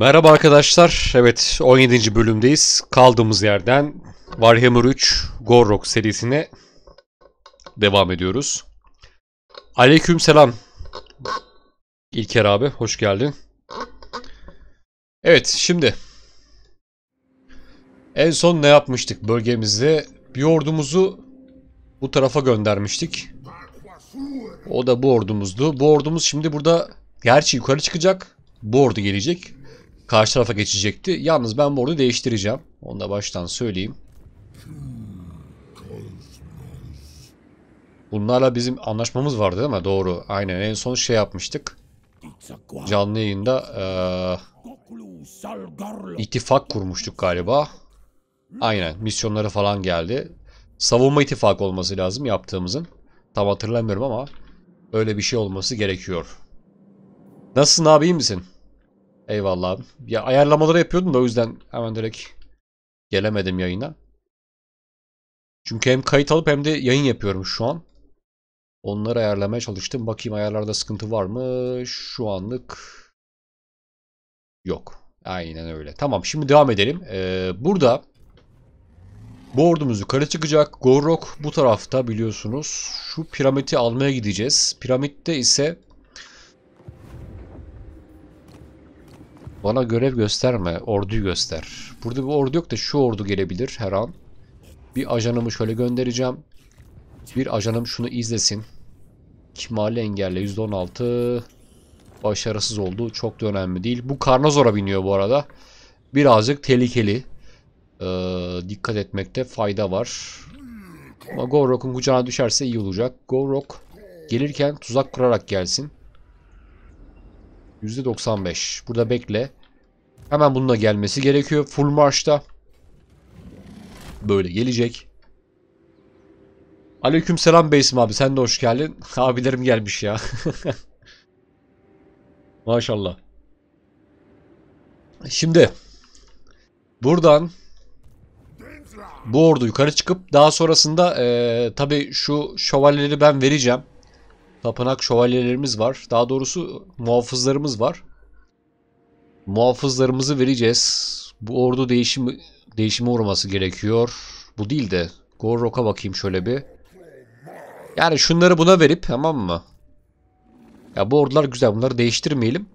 Merhaba arkadaşlar. Evet 17. bölümdeyiz. Kaldığımız yerden Warhammer 3 Gorrok serisine devam ediyoruz. Aleyküm selam. İlker abi hoş geldin. Evet şimdi en son ne yapmıştık bölgemizde? Bir ordumuzu bu tarafa göndermiştik. O da bu ordumuzdu. Bu ordumuz şimdi burada gerçi yukarı çıkacak. Bu ordu gelecek karşı tarafa geçecekti. Yalnız ben bu değiştireceğim. Onu da baştan söyleyeyim. Bunlarla bizim anlaşmamız vardı değil mi? Doğru. Aynen en son şey yapmıştık. Canlı yayında e, ittifak kurmuştuk galiba. Aynen misyonları falan geldi. Savunma ittifak olması lazım yaptığımızın. Tam hatırlamıyorum ama öyle bir şey olması gerekiyor. Nasılsın abi iyi misin? Eyvallah Ya ayarlamaları yapıyordum da o yüzden hemen direkt gelemedim yayına. Çünkü hem kayıt alıp hem de yayın yapıyorum şu an. Onları ayarlamaya çalıştım. Bakayım ayarlarda sıkıntı var mı? Şu anlık yok. Aynen öyle. Tamam şimdi devam edelim. Ee, burada bu ordumuz yukarı çıkacak. Gorok bu tarafta biliyorsunuz. Şu piramidi almaya gideceğiz. Piramitte ise Bana görev gösterme, orduyu göster. Burada bir ordu yok da şu ordu gelebilir her an. Bir ajanımı şöyle göndereceğim. Bir ajanım şunu izlesin. Kimali engelle %16. Başarısız oldu. Çok da önemli değil. Bu Karnazor'a biniyor bu arada. Birazcık tehlikeli. Ee, dikkat etmekte fayda var. Ama Gorok'un kucağına düşerse iyi olacak. Gorok gelirken tuzak kurarak gelsin. %95. Burada bekle. Hemen bununla gelmesi gerekiyor. Full marşta. Böyle gelecek. Aleyküm selam Beysim abi. Sen de hoş geldin. Abilerim gelmiş ya. Maşallah. Şimdi buradan bu ordu yukarı çıkıp daha sonrasında e, tabii şu şövalyeleri ben vereceğim tapınak şövalyelerimiz var. Daha doğrusu muhafızlarımız var. Muhafızlarımızı vereceğiz. Bu ordu değişimi değişime uğraması gerekiyor. Bu değil de Gorrok'a bakayım şöyle bir. Yani şunları buna verip tamam mı? Ya bu ordular güzel. Bunları değiştirmeyelim.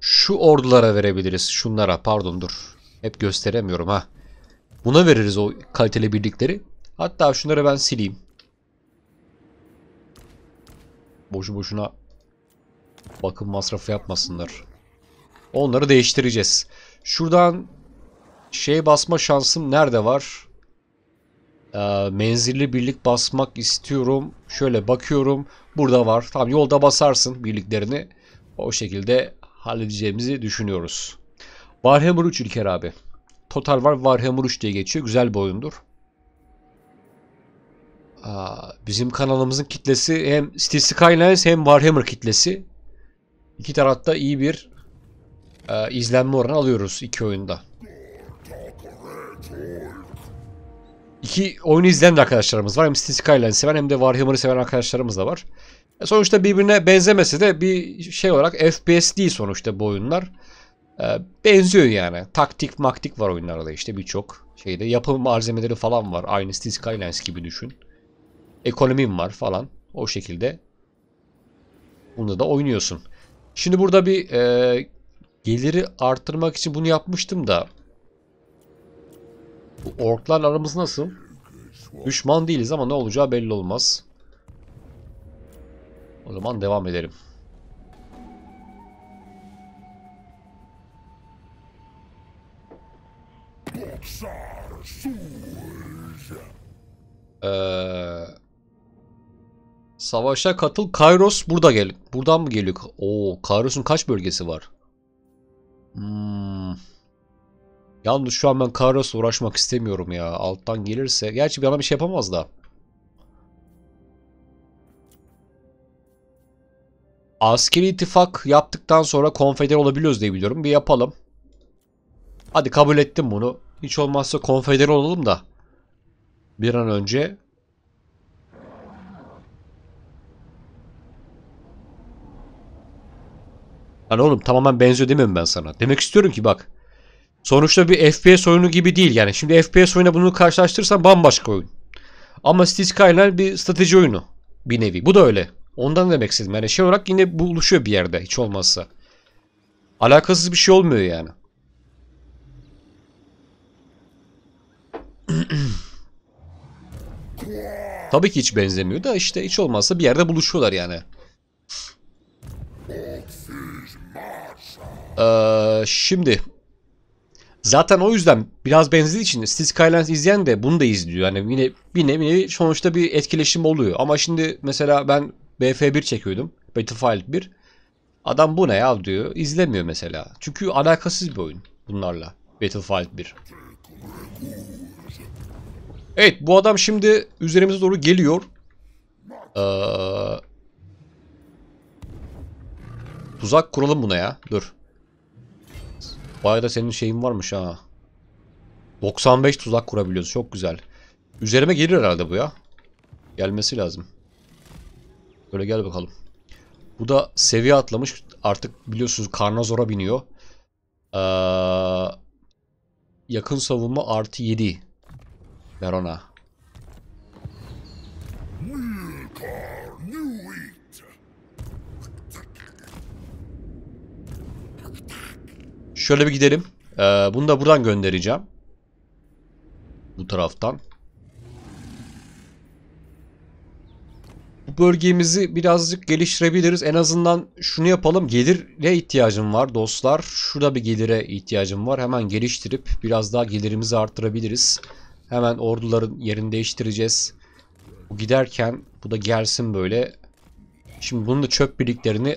Şu ordulara verebiliriz. Şunlara pardon dur. Hep gösteremiyorum ha. Buna veririz o kaliteli birlikleri. Hatta şunları ben sileyim boşu boşuna bakım masrafı yapmasınlar. Onları değiştireceğiz. Şuradan şey basma şansım nerede var? Ee, menzilli birlik basmak istiyorum. Şöyle bakıyorum. Burada var. Tam yolda basarsın birliklerini. O şekilde halledeceğimizi düşünüyoruz. Warhammer 3 İlker abi. Total var Warhammer 3 diye geçiyor. Güzel bir oyundur bizim kanalımızın kitlesi hem Steel Skylines hem Warhammer kitlesi. İki tarafta iyi bir e, izlenme oranı alıyoruz iki oyunda. İki oyunu izleyen de arkadaşlarımız var. Hem Steel Skylines'i seven hem de Warhammer'ı seven arkadaşlarımız da var. E, sonuçta birbirine benzemesi de bir şey olarak FPS değil sonuçta bu oyunlar. E, benziyor yani. Taktik maktik var oyunlarda işte birçok şeyde. Yapım malzemeleri falan var. Aynı Steel Skylines gibi düşün ekonomim var falan. O şekilde bunu da oynuyorsun. Şimdi burada bir e, geliri arttırmak için bunu yapmıştım da bu orklar aramız nasıl? Düşman değiliz ama ne olacağı belli olmaz. O zaman devam edelim. Eee... Savaşa katıl. Kairos burada gel. Buradan mı geliyor? Oo, Kairos'un kaç bölgesi var? Hmm. Yalnız şu an ben Kairos'la uğraşmak istemiyorum ya. Alttan gelirse. Gerçi bana bir şey yapamaz da. Askeri ittifak yaptıktan sonra konfeder olabiliyoruz diye biliyorum. Bir yapalım. Hadi kabul ettim bunu. Hiç olmazsa konfeder olalım da. Bir an önce Hani oğlum tamamen benziyor demiyorum ben sana. Demek istiyorum ki bak. Sonuçta bir FPS oyunu gibi değil yani. Şimdi FPS oyuna bunu karşılaştırırsan bambaşka oyun. Ama Cities Skylines bir strateji oyunu. Bir nevi. Bu da öyle. Ondan demek istedim. Yani şey olarak yine buluşuyor bir yerde hiç olmazsa. Alakasız bir şey olmuyor yani. Tabii ki hiç benzemiyor da işte hiç olmazsa bir yerde buluşuyorlar yani. Ee, şimdi zaten o yüzden biraz benzediği için Steel Skylines izleyen de bunu da izliyor. Yani yine bir nevi sonuçta bir etkileşim oluyor. Ama şimdi mesela ben BF1 çekiyordum. Battlefield 1. Adam bu ne ya diyor. İzlemiyor mesela. Çünkü alakasız bir oyun bunlarla. Battlefield 1. Evet bu adam şimdi üzerimize doğru geliyor. Ee, tuzak kuralım buna ya. Dur. Baya da senin şeyin varmış ha. 95 tuzak kurabiliyoruz. Çok güzel. Üzerime gelir herhalde bu ya. Gelmesi lazım. Böyle gel bakalım. Bu da seviye atlamış. Artık biliyorsunuz Karnazor'a biniyor. Ee, yakın savunma artı 7. Ver ona. Şöyle bir gidelim. Ee, bunu da buradan göndereceğim. Bu taraftan. Bu bölgemizi birazcık geliştirebiliriz. En azından şunu yapalım. Gelire ihtiyacım var dostlar. Şurada bir gelire ihtiyacım var. Hemen geliştirip biraz daha gelirimizi arttırabiliriz. Hemen orduların yerini değiştireceğiz. Bu giderken bu da gelsin böyle. Şimdi bunun da çöp birliklerini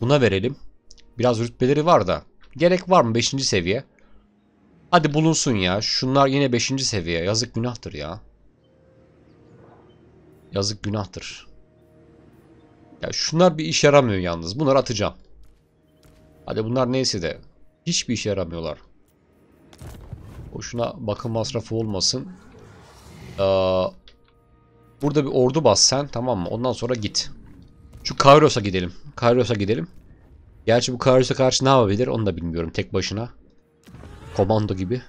buna verelim. Biraz rütbeleri var da. Gerek var mı 5. seviye? Hadi bulunsun ya. Şunlar yine 5. seviye. Yazık günahtır ya. Yazık günahtır. Ya şunlar bir işe yaramıyor yalnız. Bunları atacağım. Hadi bunlar neyse de. Hiçbir işe yaramıyorlar. Boşuna bakım masrafı olmasın. Ee, burada bir ordu bas sen tamam mı? Ondan sonra git. Şu Kairos'a gidelim. Kairos'a gidelim. Gerçi bu Karius'a karşı ne yapabilir onu da bilmiyorum tek başına. Komando gibi.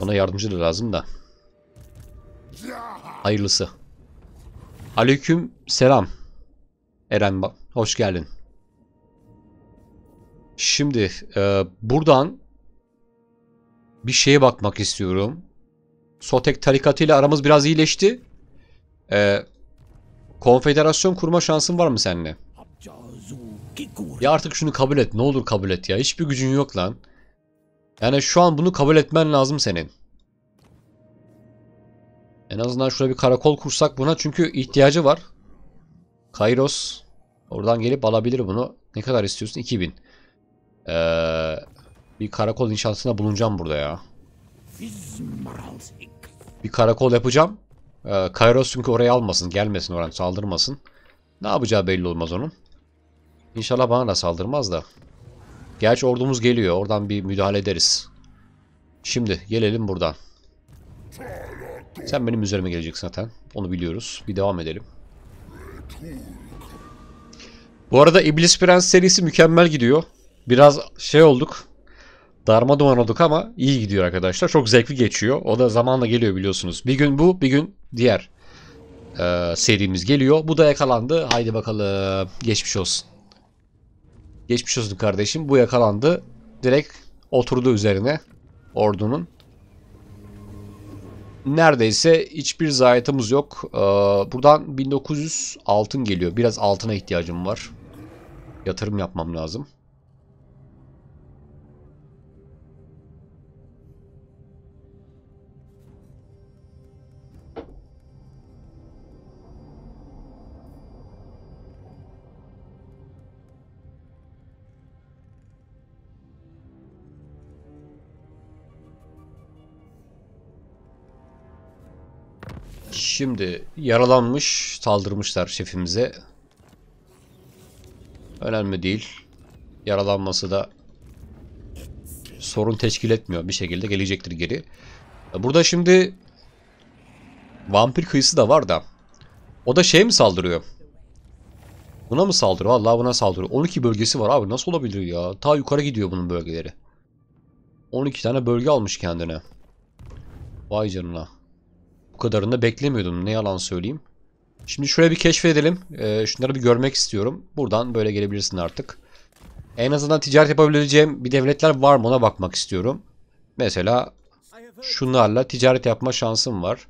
Ona yardımcı da lazım da. Hayırlısı. Aleyküm selam. Eren hoş geldin. Şimdi e, buradan bir şeye bakmak istiyorum. Sotek tarikatıyla aramız biraz iyileşti. E, konfederasyon kurma şansın var mı seninle? Ya artık şunu kabul et. Ne olur kabul et ya. Hiçbir gücün yok lan. Yani şu an bunu kabul etmen lazım senin. En azından şurada bir karakol kursak buna çünkü ihtiyacı var. Kairos oradan gelip alabilir bunu. Ne kadar istiyorsun? 2000. Ee, bir karakol inşaatına bulunacağım burada ya. Bir karakol yapacağım. Ee, Kairos çünkü oraya almasın, gelmesin oradan saldırmasın. Ne yapacağı belli olmaz onun. İnşallah bana da saldırmaz da. Gerçi ordumuz geliyor. Oradan bir müdahale ederiz. Şimdi gelelim buradan. Sen benim üzerime geleceksin zaten. Onu biliyoruz. Bir devam edelim. Bu arada İblis Prens serisi mükemmel gidiyor. Biraz şey olduk. Darma duman olduk ama iyi gidiyor arkadaşlar. Çok zevkli geçiyor. O da zamanla geliyor biliyorsunuz. Bir gün bu, bir gün diğer e, serimiz geliyor. Bu da yakalandı. Haydi bakalım. Geçmiş olsun. Geçmiş olsun kardeşim. Bu yakalandı. Direkt oturdu üzerine ordunun. Neredeyse hiçbir zayiatımız yok. Ee, buradan 1900 altın geliyor. Biraz altına ihtiyacım var. Yatırım yapmam lazım. Şimdi yaralanmış saldırmışlar şefimize. Önemli değil. Yaralanması da sorun teşkil etmiyor. Bir şekilde gelecektir geri. Burada şimdi vampir kıyısı da var da. O da şey mi saldırıyor? Buna mı saldırıyor? Allah buna saldırıyor. 12 bölgesi var abi. Nasıl olabilir ya? Ta yukarı gidiyor bunun bölgeleri. 12 tane bölge almış kendine. Vay canına kadarını da beklemiyordum. Ne yalan söyleyeyim. Şimdi şöyle bir keşfedelim. Ee, şunları bir görmek istiyorum. Buradan böyle gelebilirsin artık. En azından ticaret yapabileceğim bir devletler var mı ona bakmak istiyorum. Mesela şunlarla ticaret yapma şansım var.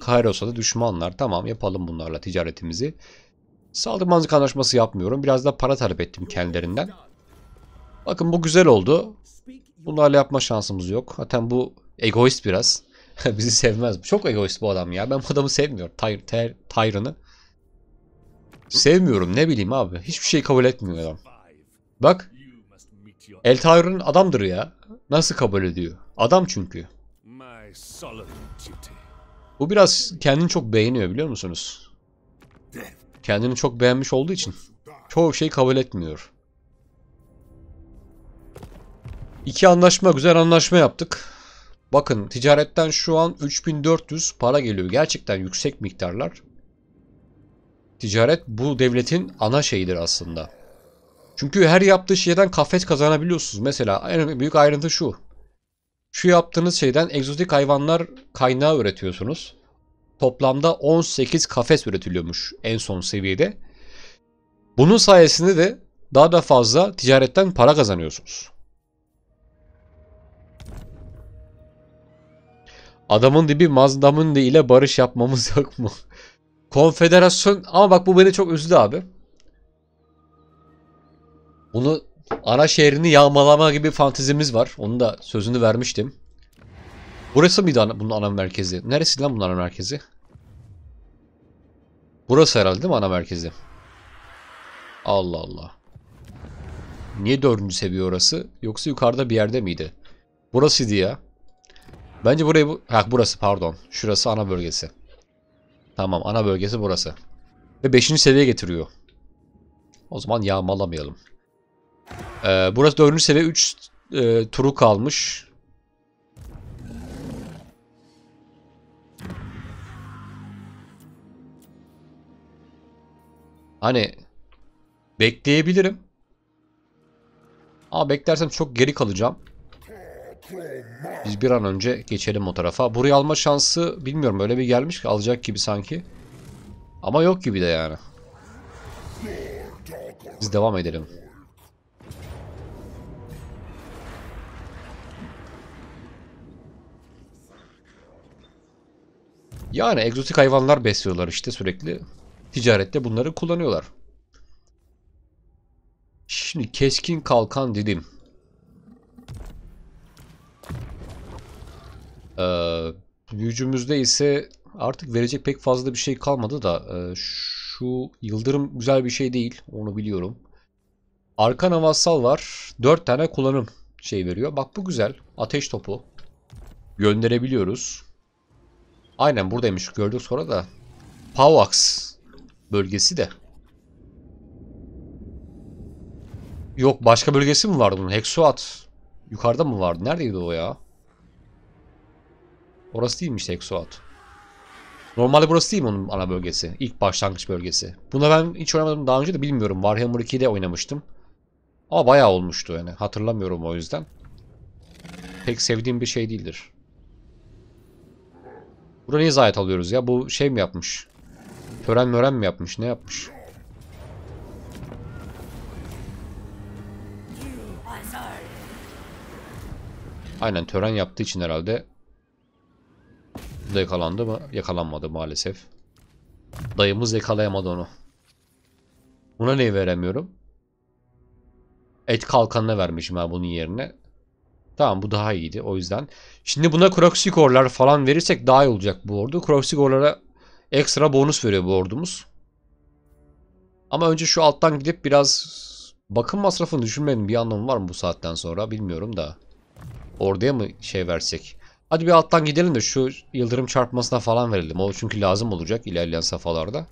Kairos'a da düşmanlar. Tamam yapalım bunlarla ticaretimizi. Saldırmazlık anlaşması yapmıyorum. Biraz da para talep ettim kendilerinden. Bakın bu güzel oldu. Bunlarla yapma şansımız yok. Zaten bu egoist biraz. Bizi sevmez. Çok egoist bu adam ya. Ben bu adamı sevmiyorum. Tyr, tyr, Tyran'ı. Sevmiyorum ne bileyim abi. Hiçbir şey kabul etmiyor adam. Bak. El Tyron adamdır ya. Nasıl kabul ediyor? Adam çünkü. Bu biraz kendini çok beğeniyor biliyor musunuz? Kendini çok beğenmiş olduğu için çoğu şey kabul etmiyor. İki anlaşma güzel anlaşma yaptık. Bakın ticaretten şu an 3400 para geliyor. Gerçekten yüksek miktarlar. Ticaret bu devletin ana şeyidir aslında. Çünkü her yaptığı şeyden kafet kazanabiliyorsunuz. Mesela en büyük ayrıntı şu. Şu yaptığınız şeyden egzotik hayvanlar kaynağı üretiyorsunuz. Toplamda 18 kafes üretiliyormuş en son seviyede. Bunun sayesinde de daha da fazla ticaretten para kazanıyorsunuz. Adamın dibi Mazdamündi ile barış yapmamız yok mu? Konfederasyon ama bak bu beni çok üzdü abi. Bunu ana şehrini yağmalama gibi fantezimiz var. Onu da sözünü vermiştim. Burası mıydı ana, bunun ana merkezi? Neresi lan bunun ana merkezi? Burası herhalde değil mi ana merkezi? Allah Allah. Niye dördüncü seviye orası? Yoksa yukarıda bir yerde miydi? Burasıydı ya. Bence burayı bu... Ha burası pardon. Şurası ana bölgesi. Tamam ana bölgesi burası. Ve 5. seviye getiriyor. O zaman yağmalamayalım. Ee, burası 4. seviye 3 e, turu kalmış. Hani bekleyebilirim. Ama beklersem çok geri kalacağım. Biz bir an önce geçelim o tarafa. Burayı alma şansı bilmiyorum öyle bir gelmiş ki alacak gibi sanki. Ama yok gibi de yani. Biz devam edelim. Yani egzotik hayvanlar besliyorlar işte sürekli. Ticarette bunları kullanıyorlar. Şimdi keskin kalkan dilim. Ee, ise artık verecek pek fazla bir şey kalmadı da e, şu yıldırım güzel bir şey değil. Onu biliyorum. Arka navassal var. 4 tane kullanım şey veriyor. Bak bu güzel. Ateş topu. Gönderebiliyoruz. Aynen buradaymış. Gördük sonra da. Pavax bölgesi de. Yok başka bölgesi mi vardı bunun? Hexuat. Yukarıda mı vardı? Neredeydi o ya? Orası değilmiş tek suat. Normalde burası değil mi onun ana bölgesi? İlk başlangıç bölgesi. Buna ben hiç oynamadım daha önce de bilmiyorum. Warhammer 2'de oynamıştım. Ama bayağı olmuştu yani. Hatırlamıyorum o yüzden. Pek sevdiğim bir şey değildir. Burada niye zayet alıyoruz ya? Bu şey mi yapmış? Tören mören mi yapmış? Ne yapmış? Aynen tören yaptığı için herhalde da yakalandı mı? Yakalanmadı maalesef. Dayımız yakalayamadı onu. Buna neyi veremiyorum? Et kalkanına vermişim ha bunun yerine. Tamam bu daha iyiydi o yüzden. Şimdi buna Kroksikorlar falan verirsek daha iyi olacak bu ordu. Kroksikorlara ekstra bonus veriyor bu ordumuz. Ama önce şu alttan gidip biraz bakım masrafını düşünmenin bir anlamı var mı bu saatten sonra bilmiyorum da. Orduya mı şey versek? Hadi bir alttan gidelim de şu yıldırım çarpmasına falan verelim. O çünkü lazım olacak ilerleyen safhalarda.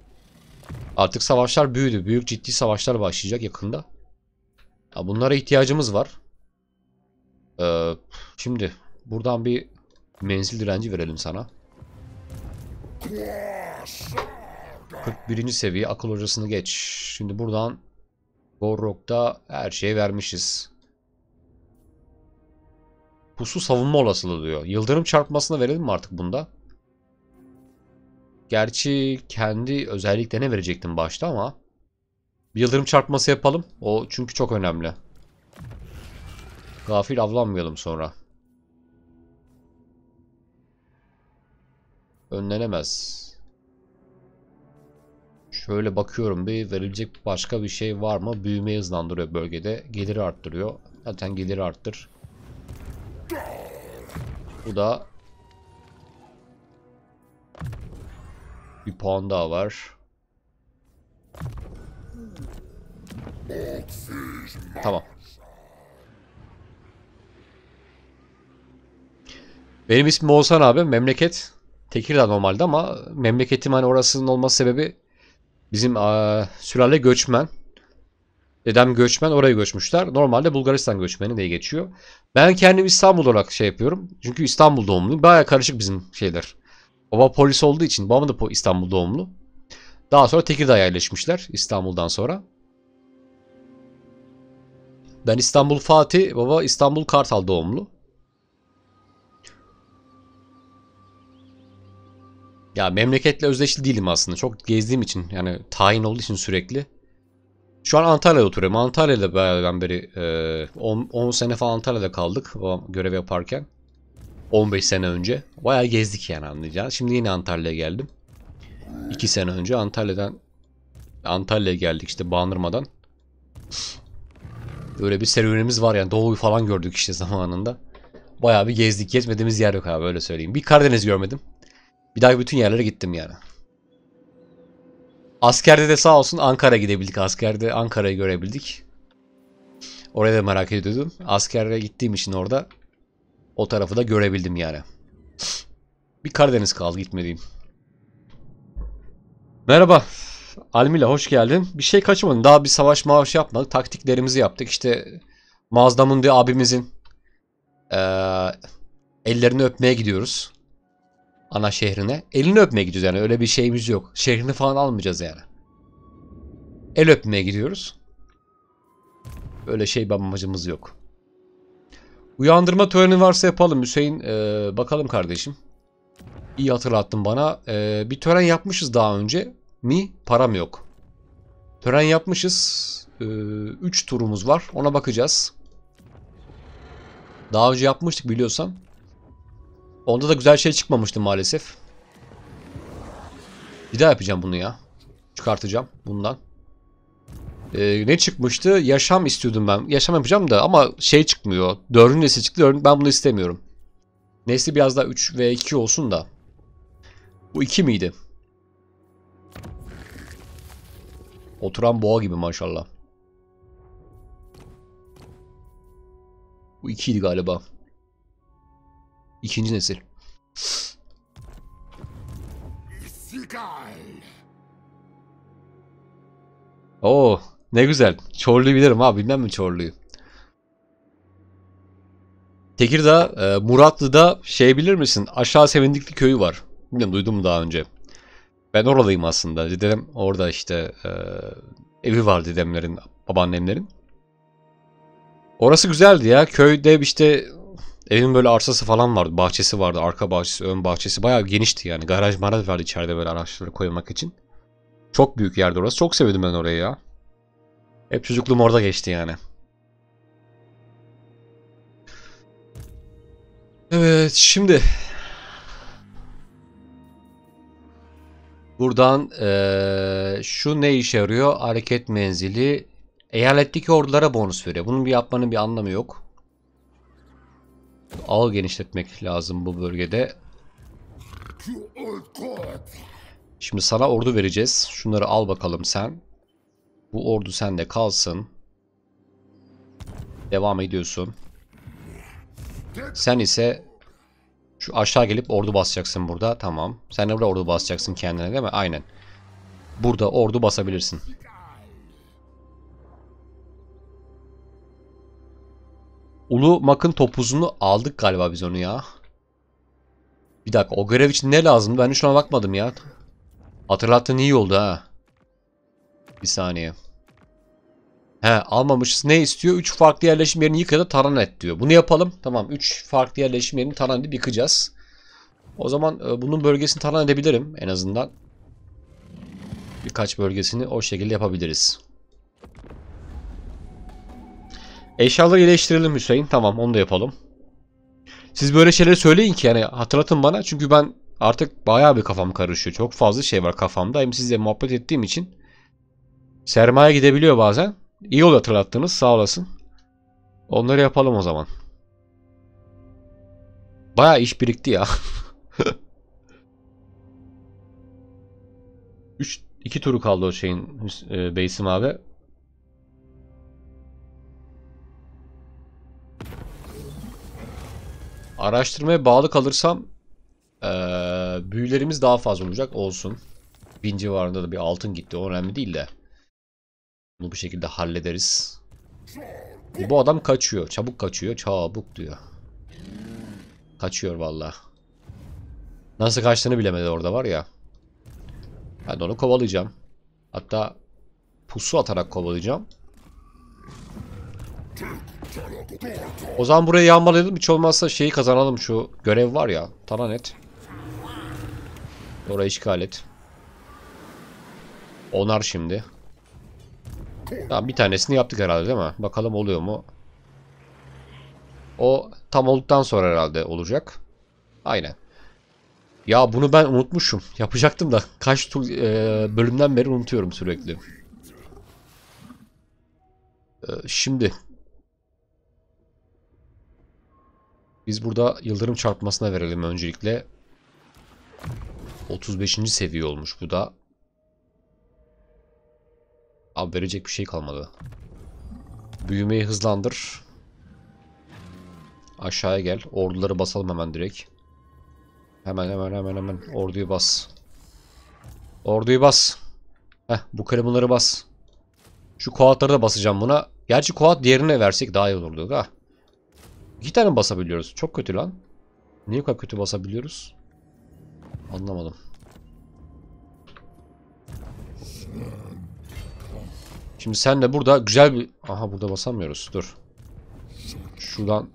Artık savaşlar büyüdü. Büyük ciddi savaşlar başlayacak yakında. Ya bunlara ihtiyacımız var. Ee, şimdi buradan bir menzil direnci verelim sana. 41. seviye akıl hocasını geç. Şimdi buradan Gorrok'ta her şeyi vermişiz. Pusu savunma olasılığı diyor. Yıldırım çarpmasına verelim mi artık bunda? Gerçi kendi özelliklerine verecektim başta ama bir yıldırım çarpması yapalım. O çünkü çok önemli. Gafil avlanmayalım sonra. Önlenemez. Şöyle bakıyorum bir verilecek başka bir şey var mı? Büyümeyi hızlandırıyor bölgede. Geliri arttırıyor. Zaten geliri arttır. Bu da bir puan daha var. Tamam. Benim ismim Oğuzhan abi. Memleket Tekirdağ normalde ama memleketim hani orasının olması sebebi bizim e, sülale göçmen. Dedem göçmen oraya göçmüşler. Normalde Bulgaristan göçmeni diye geçiyor. Ben kendim İstanbul olarak şey yapıyorum. Çünkü İstanbul doğumluyum. Baya karışık bizim şeyler. Baba polis olduğu için babam da İstanbul doğumlu. Daha sonra Tekirdağ'a yerleşmişler İstanbul'dan sonra. Ben İstanbul Fatih, baba İstanbul Kartal doğumlu. Ya memleketle özdeşli değilim aslında. Çok gezdiğim için yani tayin olduğu için sürekli. Şu an Antalya'da oturuyorum. Antalya'da ben beri 10 e, sene falan Antalya'da kaldık görev yaparken. 15 sene önce. Bayağı gezdik yani anlayacağınız. Şimdi yine Antalya'ya geldim. 2 sene önce Antalya'dan Antalya'ya geldik işte Bandırma'dan. Böyle bir serüvenimiz var yani Doğu'yu falan gördük işte zamanında. Bayağı bir gezdik. Gezmediğimiz yer yok abi öyle söyleyeyim. Bir Karadeniz görmedim. Bir daha bütün yerlere gittim yani. Askerde de sağ olsun Ankara gidebildik. Askerde Ankara'yı görebildik. Oraya da merak ediyordum. Askere gittiğim için orada o tarafı da görebildim yani. Bir Karadeniz kaldı gitmediğim. Merhaba. Almila hoş geldin. Bir şey kaçırmadın. Daha bir savaş mavaş yapmadık. Taktiklerimizi yaptık. İşte Mazdamun diye abimizin ee, ellerini öpmeye gidiyoruz ana şehrine. Elini öpmeye gideceğiz yani öyle bir şeyimiz yok. Şehrini falan almayacağız yani. El öpmeye gidiyoruz. Öyle şey amacımız yok. Uyandırma töreni varsa yapalım Hüseyin. Ee, bakalım kardeşim. İyi hatırlattın bana. Ee, bir tören yapmışız daha önce. Mi? Param yok. Tören yapmışız. 3 ee, turumuz var. Ona bakacağız. Daha önce yapmıştık biliyorsan. Onda da güzel şey çıkmamıştı maalesef. Bir daha yapacağım bunu ya. Çıkartacağım bundan. Ee, ne çıkmıştı? Yaşam istiyordum ben. Yaşam yapacağım da ama şey çıkmıyor. Dördün nesli çıktı. Dördün, ben bunu istemiyorum. Nesli biraz daha 3 ve 2 olsun da. Bu 2 miydi? Oturan boğa gibi maşallah. Bu 2'ydi galiba. İkinci nesil. Oo, ne güzel. Çorlu bilirim Abi Bilmem mi Çorlu'yu? Tekirdağ, e, Muratlı'da şey bilir misin? Aşağı Sevindikli köyü var. Bilmiyorum duydum mu daha önce. Ben oralıyım aslında. Dedem orada işte e, evi var dedemlerin, babaannemlerin. Orası güzeldi ya. Köyde işte Evin böyle arsası falan vardı. Bahçesi vardı. Arka bahçesi, ön bahçesi. Bayağı genişti yani. Garaj maraj vardı içeride böyle araçları koymak için. Çok büyük yerdi orası. Çok sevdim ben orayı ya. Hep çocukluğum orada geçti yani. Evet şimdi buradan ee, şu ne işe yarıyor? Hareket menzili eyaletteki ordulara bonus veriyor. Bunun bir yapmanın bir anlamı yok ağ genişletmek lazım bu bölgede. Şimdi sana ordu vereceğiz. Şunları al bakalım sen. Bu ordu sende kalsın. Devam ediyorsun. Sen ise şu aşağı gelip ordu basacaksın burada. Tamam. Sen de burada ordu basacaksın kendine değil mi? Aynen. Burada ordu basabilirsin. Ulu Mak'ın topuzunu aldık galiba biz onu ya. Bir dakika o görev için ne lazım? Ben hiç şuna bakmadım ya. Hatırlattın iyi oldu ha. Bir saniye. He almamışız. Ne istiyor? 3 farklı yerleşim yerini yık ya taran et diyor. Bunu yapalım. Tamam 3 farklı yerleşim yerini taran edip yıkacağız. O zaman e, bunun bölgesini taran edebilirim en azından. Birkaç bölgesini o şekilde yapabiliriz. Eşyaları iyileştirelim Hüseyin. Tamam onu da yapalım. Siz böyle şeyleri söyleyin ki yani hatırlatın bana. Çünkü ben artık bayağı bir kafam karışıyor. Çok fazla şey var kafamda. Hem sizle muhabbet ettiğim için sermaye gidebiliyor bazen. İyi oldu hatırlattınız sağ olasın. Onları yapalım o zaman. Bayağı iş birikti ya. 3 2 turu kaldı o şeyin e, Beysim abi. Araştırmaya bağlı kalırsam ee, büyülerimiz daha fazla olacak. Olsun. Bin civarında da bir altın gitti. O önemli değil de. Bunu bu şekilde hallederiz. Bu adam kaçıyor. Çabuk kaçıyor. Çabuk diyor. Kaçıyor valla. Nasıl kaçtığını bilemedi orada var ya. Ben de onu kovalayacağım. Hatta pusu atarak kovalayacağım. O zaman buraya yağmalayalım. Hiç olmazsa şeyi kazanalım şu görev var ya. Talanet. Orayı işgal et. Onar şimdi. Tamam bir tanesini yaptık herhalde değil mi? Bakalım oluyor mu? O tam olduktan sonra herhalde olacak. Aynen. Ya bunu ben unutmuşum. Yapacaktım da kaç tur, e, bölümden beri unutuyorum sürekli. E, şimdi Biz burada yıldırım çarpmasına verelim öncelikle. 35. seviye olmuş bu da. Abi verecek bir şey kalmadı. Büyümeyi hızlandır. Aşağıya gel. Orduları basalım hemen direkt. Hemen hemen hemen hemen. Orduyu bas. Orduyu bas. Heh bu kalemunları bas. Şu koatları da basacağım buna. Gerçi koat diğerine versek daha iyi olurdu. Ha. İki tane basabiliyoruz. Çok kötü lan. Niye kadar kötü basabiliyoruz? Anlamadım. Şimdi sen de burada güzel bir... Aha burada basamıyoruz. Dur. Şuradan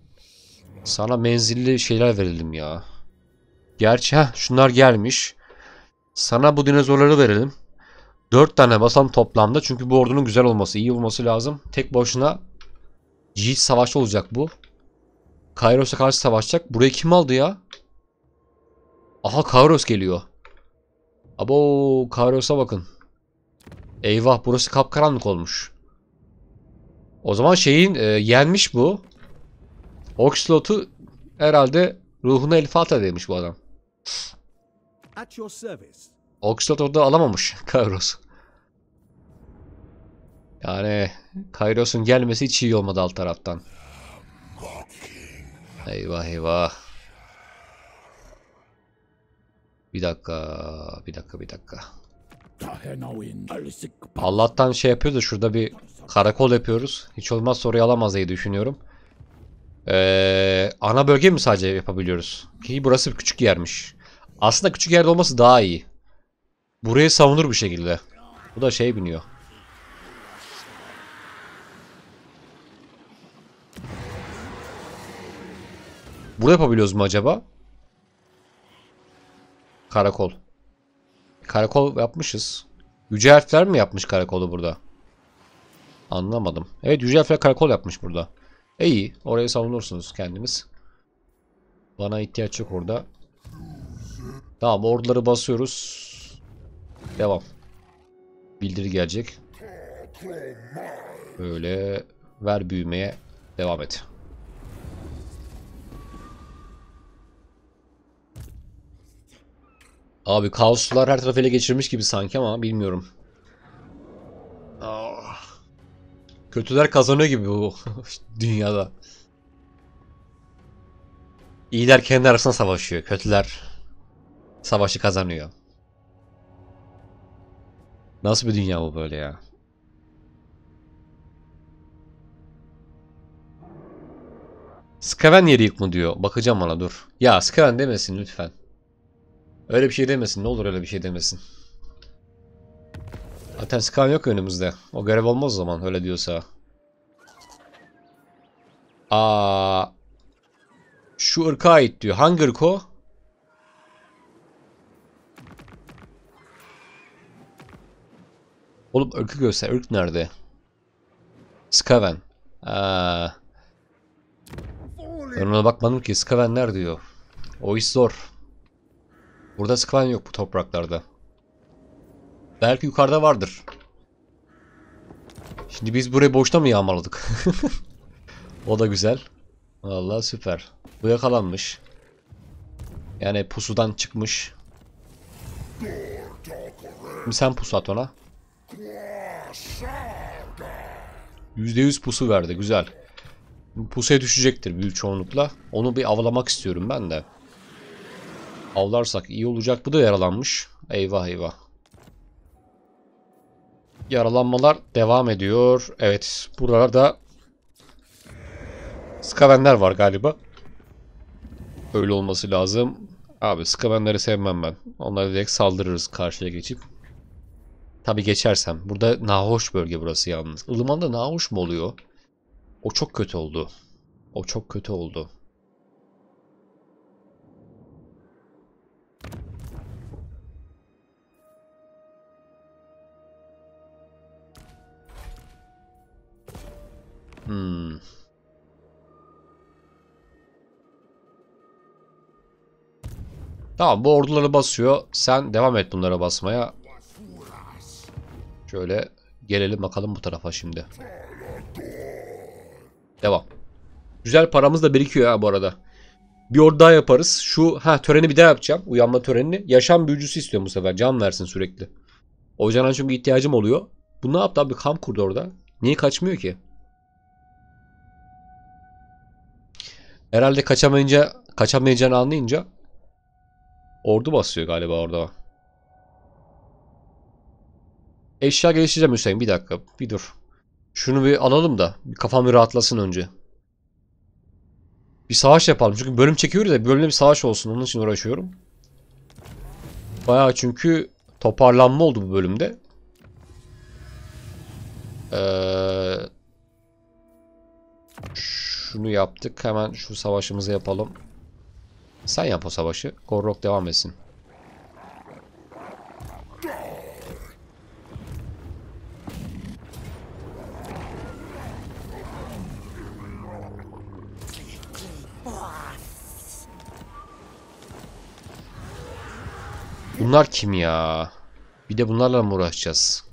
sana menzilli şeyler verelim ya. Gerçi heh, şunlar gelmiş. Sana bu dinozorları verelim. Dört tane basalım toplamda. Çünkü bu ordunun güzel olması, iyi olması lazım. Tek başına Yiğit savaşta olacak bu. Kairos'a karşı savaşacak. Burayı kim aldı ya? Aha Kairos geliyor. Abo Kairos'a bakın. Eyvah burası kapkaranlık olmuş. O zaman şeyin e, yenmiş bu. Oxlot'u herhalde ruhuna el demiş bu adam. Oxlot orada alamamış Kairos. Yani Kairos'un gelmesi hiç iyi olmadı alt taraftan. Eyvah eyvah. Bir dakika. Bir dakika bir dakika. Allah'tan şey yapıyoruz da şurada bir karakol yapıyoruz. Hiç olmaz, oraya alamaz diye düşünüyorum. Ee, ana bölge mi sadece yapabiliyoruz? Ki burası bir küçük yermiş. Aslında küçük yerde olması daha iyi. Burayı savunur bir şekilde. Bu da şey biniyor. Burada yapabiliyoruz mu acaba? Karakol. Karakol yapmışız. Yüce harfler mi yapmış karakolu burada? Anlamadım. Evet yüce harfler karakol yapmış burada. E iyi. Oraya savunursunuz kendimiz. Bana ihtiyaç yok orada. Tamam orduları basıyoruz. Devam. Bildiri gelecek. Böyle ver büyümeye devam et. Abi kaoslar her tarafı ele geçirmiş gibi sanki ama bilmiyorum. Ah. Kötüler kazanıyor gibi bu dünyada. İyiler kendi arasında savaşıyor. Kötüler savaşı kazanıyor. Nasıl bir dünya bu böyle ya? Skaven yeri yık diyor. Bakacağım ona dur. Ya Skaven demesin lütfen. Öyle bir şey demesin. Ne olur öyle bir şey demesin. Zaten skan yok önümüzde. O görev olmaz o zaman öyle diyorsa. Aa, şu ırka ait diyor. Hangi ırk o? Oğlum ırkı göster. Irk nerede? Skaven. Aa. Ben ona bakmadım ki. Skaven nerede diyor. O iş zor. Burada sıkılan yok bu topraklarda. Belki yukarıda vardır. Şimdi biz burayı boşta mı yağmaladık? o da güzel. Valla süper. Bu yakalanmış. Yani pusudan çıkmış. Şimdi sen pusu at ona. %100 pusu verdi. Güzel. Pusuya düşecektir büyük çoğunlukla. Onu bir avlamak istiyorum ben de. Avlarsak iyi olacak. Bu da yaralanmış. Eyvah eyvah. Yaralanmalar devam ediyor. Evet. Buralarda skavenler var galiba. Öyle olması lazım. Abi skavenleri sevmem ben. Onlara direkt saldırırız karşıya geçip. Tabi geçersem. Burada nahoş bölge burası yalnız. Ilıman'da nahoş mu oluyor? O çok kötü oldu. O çok kötü oldu. Hmm. Tamam bu orduları basıyor. Sen devam et bunlara basmaya. Şöyle gelelim bakalım bu tarafa şimdi. Devam. Güzel paramız da birikiyor ha bu arada. Bir ordu daha yaparız. Şu ha töreni bir daha yapacağım. Uyanma törenini. Yaşam büyücüsü istiyor bu sefer. Can versin sürekli. O cana çünkü ihtiyacım oluyor. Bu ne yaptı abi? Kamp kurdu orada. Niye kaçmıyor ki? Herhalde kaçamayınca kaçamayacağını anlayınca ordu basıyor galiba orada. Eşya geliştireceğim Hüseyin. Bir dakika. Bir dur. Şunu bir alalım da bir kafam bir rahatlasın önce. Bir savaş yapalım. Çünkü bölüm çekiyoruz ya. Bölümde bir savaş olsun. Onun için uğraşıyorum. Baya çünkü toparlanma oldu bu bölümde. Ee, şunu yaptık. Hemen şu savaşımızı yapalım. Sen yap o savaşı. Gorrok devam etsin. Bunlar kim ya? Bir de bunlarla mı uğraşacağız?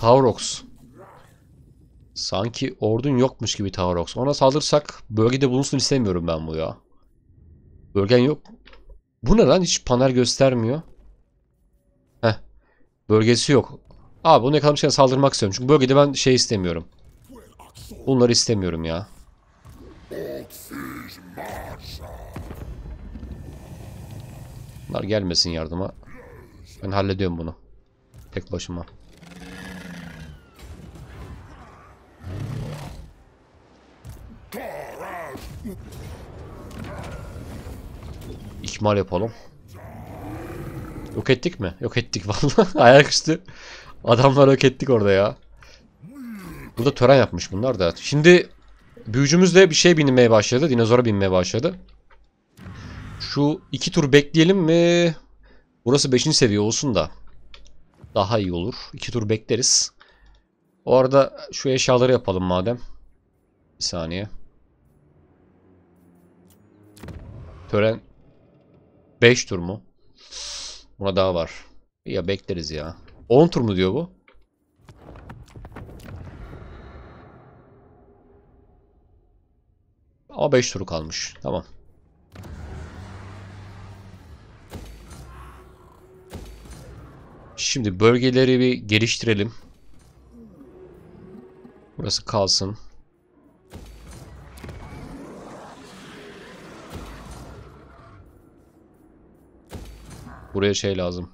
Taurox. Sanki ordun yokmuş gibi Taurox. Ona saldırsak bölgede bulunsun istemiyorum ben bu ya. Bölgen yok. Bu ne lan? Hiç panel göstermiyor. Heh. Bölgesi yok. Abi bunu yakalamışken saldırmak istiyorum. Çünkü bölgede ben şey istemiyorum. Bunları istemiyorum ya. Bunlar gelmesin yardıma. Ben hallediyorum bunu. Tek başıma. İkmal yapalım. Yok ettik mi? Yok ettik vallahi. Ayak üstü. Adamlar yok ettik orada ya. Burada tören yapmış bunlar da. Şimdi büyücümüz de bir şey binmeye başladı. Dinozora binmeye başladı. Şu iki tur bekleyelim mi? Burası beşinci seviye olsun da. Daha iyi olur. İki tur bekleriz. O arada şu eşyaları yapalım madem. Bir saniye. Tören 5 tur mu? Buna daha var. Ya bekleriz ya. 10 tur mu diyor bu? Ama 5 tur kalmış. Tamam. Şimdi bölgeleri bir geliştirelim. Burası kalsın. Buraya şey lazım.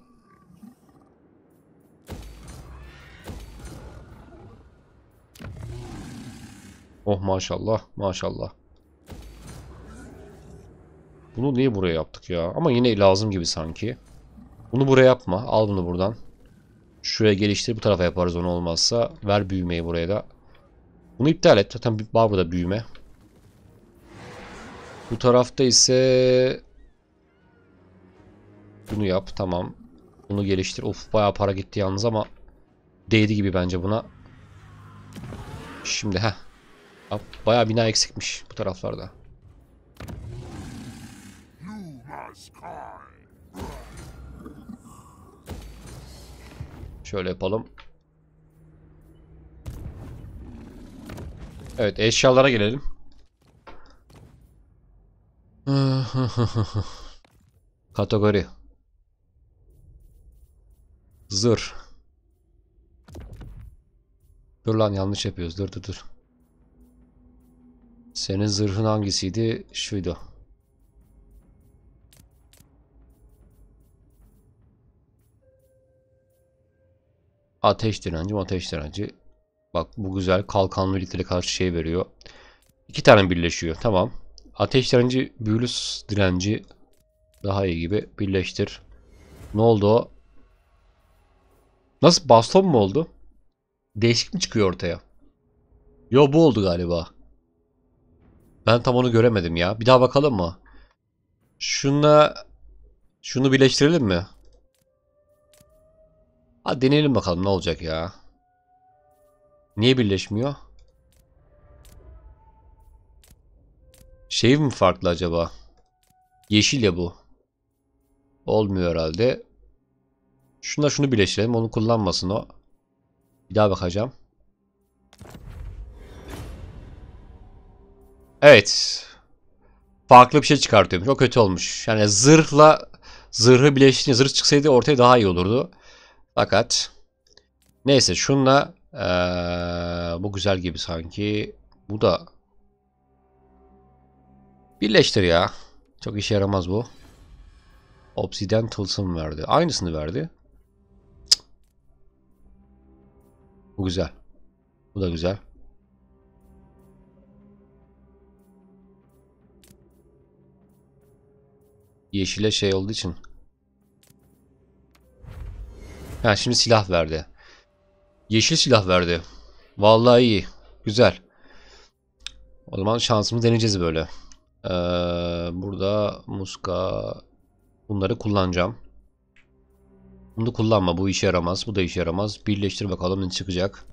Oh maşallah maşallah. Bunu niye buraya yaptık ya? Ama yine lazım gibi sanki. Bunu buraya yapma. Al bunu buradan. Şuraya geliştir bu tarafa yaparız onu olmazsa. Ver büyümeyi buraya da. Bunu iptal et. Zaten var burada büyüme. Bu tarafta ise bunu yap tamam. Bunu geliştir. Of bayağı para gitti yalnız ama değdi gibi bence buna. Şimdi ha. Bayağı bina eksikmiş bu taraflarda. Şöyle yapalım. Evet eşyalara gelelim. Kategori. Zır. Dur lan yanlış yapıyoruz. Dur dur dur. Senin zırhın hangisiydi? Şuydu. Ateş direnci, ateş direnci. Bak bu güzel kalkanlı birlikte karşı şey veriyor. İki tane birleşiyor. Tamam. Ateş direnci, büyülü direnci daha iyi gibi birleştir. Ne oldu o? Nasıl baston mu oldu? Değişik mi çıkıyor ortaya? Yo bu oldu galiba. Ben tam onu göremedim ya. Bir daha bakalım mı? Şunla şunu birleştirelim mi? Hadi deneyelim bakalım ne olacak ya. Niye birleşmiyor? Şey mi farklı acaba? Yeşil ya bu. Olmuyor herhalde. Şuna şunu birleştirelim. Onu kullanmasın o. Bir daha bakacağım. Evet. Farklı bir şey çıkartıyormuş. O kötü olmuş. Yani zırhla zırhı birleştirince zırh çıksaydı ortaya daha iyi olurdu. Fakat neyse şunla ee, bu güzel gibi sanki. Bu da birleştir ya. Çok işe yaramaz bu. Obsidian Tılsım verdi. Aynısını verdi. Bu güzel. Bu da güzel. Yeşile şey olduğu için. Ha şimdi silah verdi. Yeşil silah verdi. Vallahi iyi. Güzel. O zaman şansımı deneyeceğiz böyle. Ee, burada muska bunları kullanacağım. Bunu kullanma. Bu işe yaramaz. Bu da işe yaramaz. Birleştir bakalım ne çıkacak.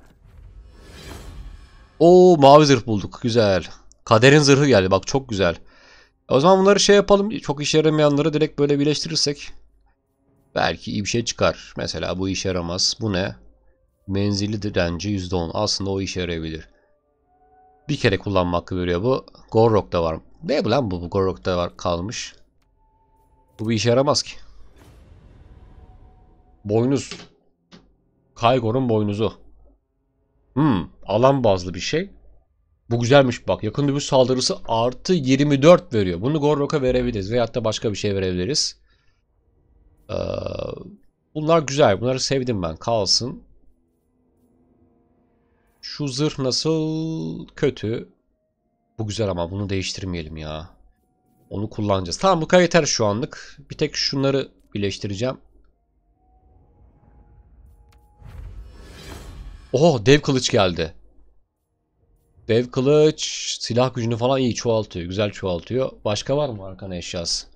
O mavi zırh bulduk. Güzel. Kaderin zırhı geldi. Bak çok güzel. O zaman bunları şey yapalım. Çok işe yaramayanları direkt böyle birleştirirsek. Belki iyi bir şey çıkar. Mesela bu işe yaramaz. Bu ne? Menzilli direnci %10. Aslında o işe yarayabilir. Bir kere kullanma hakkı veriyor bu. Gorrok'ta var. Ne bu lan bu? Bu Gorrok'ta var, kalmış. Bu bir işe yaramaz ki. Boynuz. Kaygor'un boynuzu. Hmm, alan bazlı bir şey. Bu güzelmiş bak. Yakın dövüş saldırısı artı 24 veriyor. Bunu Gorrok'a verebiliriz. Veyahut da başka bir şey verebiliriz. Ee, bunlar güzel. Bunları sevdim ben. Kalsın. Şu zırh nasıl? Kötü. Bu güzel ama bunu değiştirmeyelim ya. Onu kullanacağız. Tamam bu kadar yeter şu anlık. Bir tek şunları birleştireceğim. Oho dev kılıç geldi. Dev kılıç silah gücünü falan iyi çoğaltıyor. Güzel çoğaltıyor. Başka var mı arkana eşyası?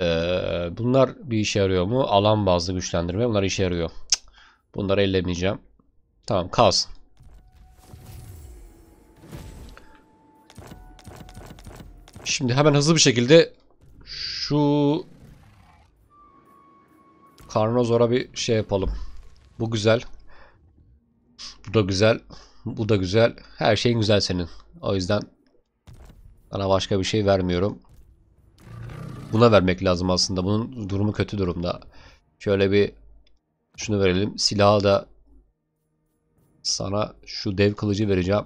Ee, bunlar bir işe yarıyor mu? Alan bazlı güçlendirme. Bunlar işe yarıyor. Bunları ellemeyeceğim. Tamam kalsın. Şimdi hemen hızlı bir şekilde şu Karnozor'a bir şey yapalım. Bu güzel. Bu da güzel. Bu da güzel. Her şeyin güzel senin. O yüzden bana başka bir şey vermiyorum. Buna vermek lazım aslında. Bunun durumu kötü durumda. Şöyle bir şunu verelim. Silahı da sana şu dev kılıcı vereceğim.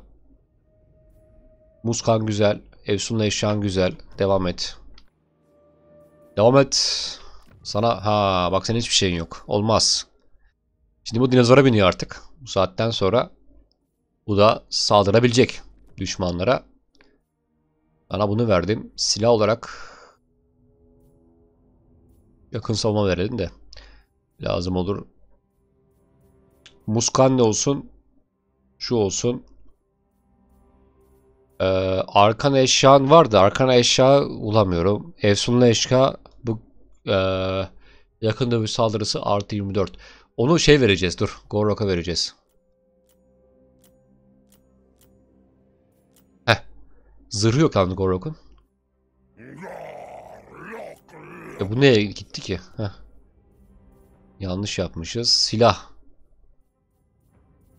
Muskan güzel. Efsun'la eşyan güzel. Devam et. Devam et. Sana ha bak senin hiçbir şeyin yok. Olmaz. Şimdi bu dinozora biniyor artık. Bu saatten sonra bu da saldırabilecek düşmanlara. Bana bunu verdim. Silah olarak yakın savunma verelim de lazım olur. Muskan ne olsun? Şu olsun. Ee, arkana eşyan vardı. Arkana eşya bulamıyorum. Efsun'la eşya bu e, ee, yakında bir saldırısı artı 24. Onu şey vereceğiz dur. Gorok'a vereceğiz. Heh. Zırhı yok lan Gorok'un. E bu neye gitti ki? Heh. Yanlış yapmışız. Silah.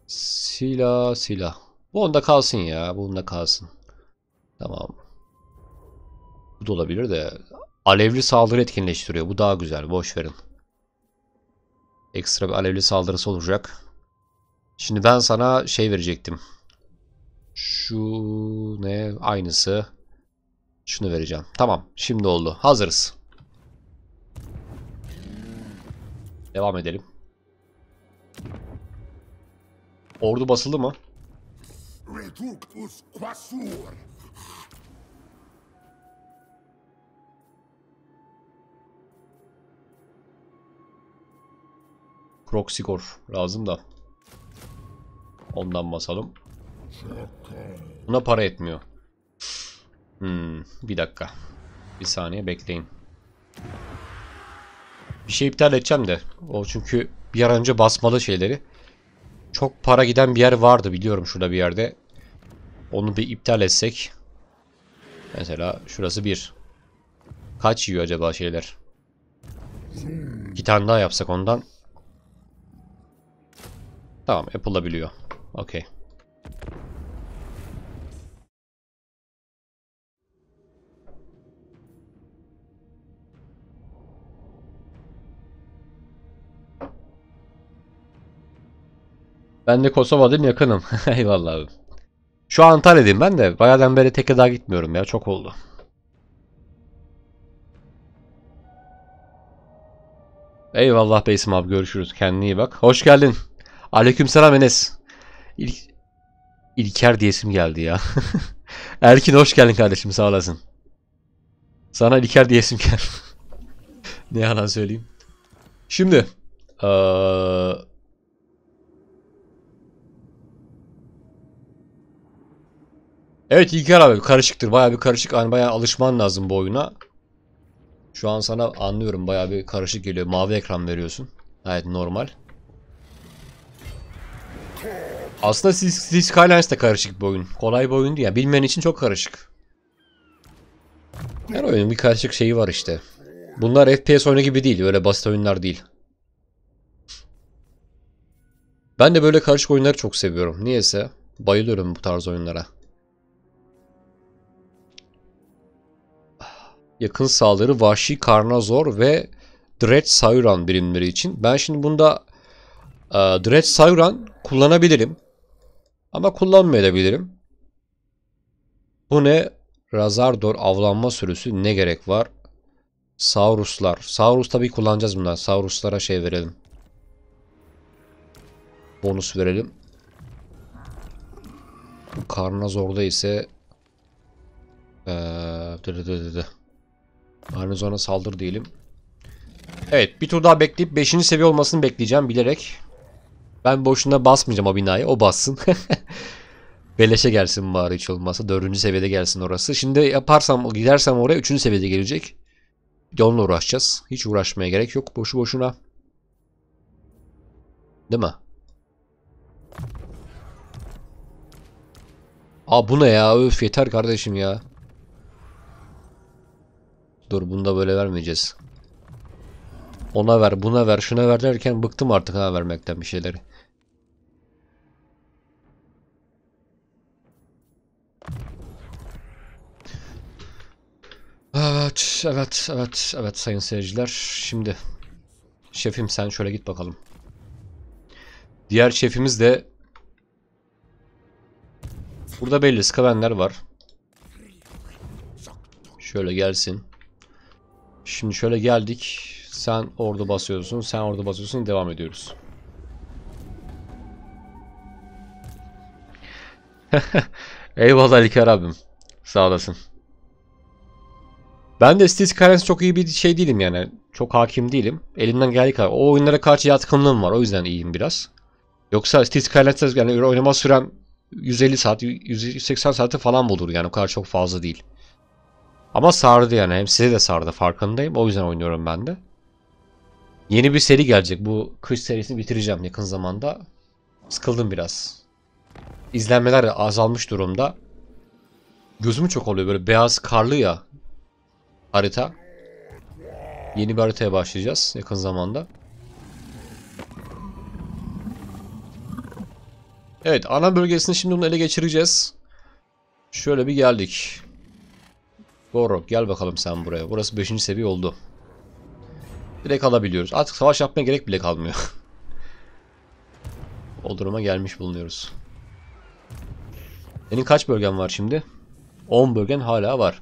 Silah silah. Bu onda kalsın ya. Bu onda kalsın. Tamam. Bu da olabilir de. Alevli saldırı etkinleştiriyor. Bu daha güzel. Boş verin. Ekstra bir alevli saldırısı olacak. Şimdi ben sana şey verecektim. Şu ne? Aynısı. Şunu vereceğim. Tamam. Şimdi oldu. Hazırız. Devam edelim. Ordu basıldı mı? Kroksigor lazım da. Ondan basalım. Buna para etmiyor. Hmm, bir dakika. Bir saniye bekleyin. Bir şey iptal edeceğim de. O çünkü bir an önce basmalı şeyleri. Çok para giden bir yer vardı biliyorum şurada bir yerde. Onu bir iptal etsek. Mesela şurası bir. Kaç yiyor acaba şeyler? İki tane daha yapsak ondan. Tamam yapılabiliyor. Okey. Ben de Kosova'dayım yakınım. Eyvallah Şu an Antalya'dayım ben de. Bayağıdan beri daha gitmiyorum ya. Çok oldu. Eyvallah Beysim abi. Görüşürüz. Kendine iyi bak. Hoş geldin. Aleykümselam Enes. İl İlker diyesim geldi ya. Erkin hoş geldin kardeşim sağ olasın. Sana İlker diyesim geldi. ne yalan söyleyeyim. Şimdi. Ee... Evet İlker abi karışıktır. Baya bir karışık. Hani baya alışman lazım bu oyuna. Şu an sana anlıyorum. Baya bir karışık geliyor. Mavi ekran veriyorsun. Gayet normal. Aslında City Skylines de karışık bir oyun. Kolay bir oyun değil. Yani bilmeyen için çok karışık. Her oyunun bir karışık şeyi var işte. Bunlar FPS oyunu gibi değil. Öyle basit oyunlar değil. Ben de böyle karışık oyunları çok seviyorum. Niyeyse bayılıyorum bu tarz oyunlara. Yakın saldırı Vahşi Karnazor ve Dread Sauron birimleri için. Ben şimdi bunda e, Dread Sauron kullanabilirim. Ama kullanmayabilirim. Bu ne? Razardor avlanma sürüsü ne gerek var? Sauruslar. Saurus tabii kullanacağız bunlar. Sauruslara şey verelim. Bonus verelim. Karnazor'da ise ee, dı dı dı. Karnazor'a saldır diyelim. Evet bir tur daha bekleyip 5. seviye olmasını bekleyeceğim bilerek. Ben boşuna basmayacağım o binayı. O bassın. Beleşe gelsin bari hiç olmazsa. Dördüncü seviyede gelsin orası. Şimdi yaparsam gidersem oraya üçüncü seviyede gelecek. Onunla uğraşacağız. Hiç uğraşmaya gerek yok. Boşu boşuna. Değil mi? Aa bu ne ya? Öf yeter kardeşim ya. Dur bunu da böyle vermeyeceğiz. Ona ver, buna ver, şuna ver derken bıktım artık ha vermekten bir şeyleri. Evet, evet, evet, evet sayın seyirciler. Şimdi şefim sen şöyle git bakalım. Diğer şefimiz de burada belli skavenler var. Şöyle gelsin. Şimdi şöyle geldik. Sen orada basıyorsun, sen orada basıyorsun. Devam ediyoruz. Eyvallah İlker abim. Sağ olasın. Ben de istatistik öğrenmesi çok iyi bir şey değilim yani. Çok hakim değilim. Elimden geldiği kadar. O oyunlara karşı yatkınlığım var. O yüzden iyiyim biraz. Yoksa istatistik öğrenmesi yani oynama süren 150 saat, 180 saati falan bulur yani. O kadar çok fazla değil. Ama sardı yani. Hem size de sardı farkındayım. O yüzden oynuyorum ben de. Yeni bir seri gelecek. Bu kış serisini bitireceğim yakın zamanda. Sıkıldım biraz. İzlenmeler azalmış durumda. Gözümü çok oluyor böyle beyaz karlı ya harita. Yeni bir haritaya başlayacağız yakın zamanda. Evet ana bölgesini şimdi onu ele geçireceğiz. Şöyle bir geldik. Gorok gel bakalım sen buraya. Burası 5. seviye oldu. Direkt alabiliyoruz. Artık savaş yapmaya gerek bile kalmıyor. o duruma gelmiş bulunuyoruz. Senin kaç bölgen var şimdi? 10 bölgen hala var.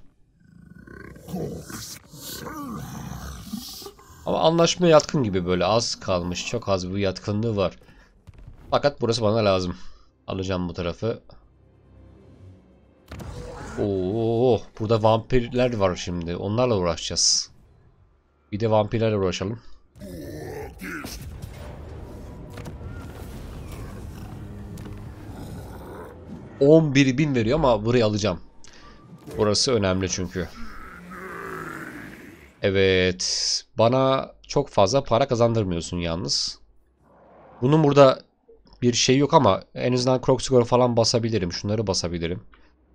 Ama anlaşma yatkın gibi böyle az kalmış. Çok az bir yatkınlığı var. Fakat burası bana lazım. Alacağım bu tarafı. Oo, burada vampirler var şimdi. Onlarla uğraşacağız. Bir de vampirlerle uğraşalım. bin veriyor ama burayı alacağım. Burası önemli çünkü. Evet. Bana çok fazla para kazandırmıyorsun yalnız. Bunun burada bir şey yok ama en azından Kroksigor falan basabilirim. Şunları basabilirim.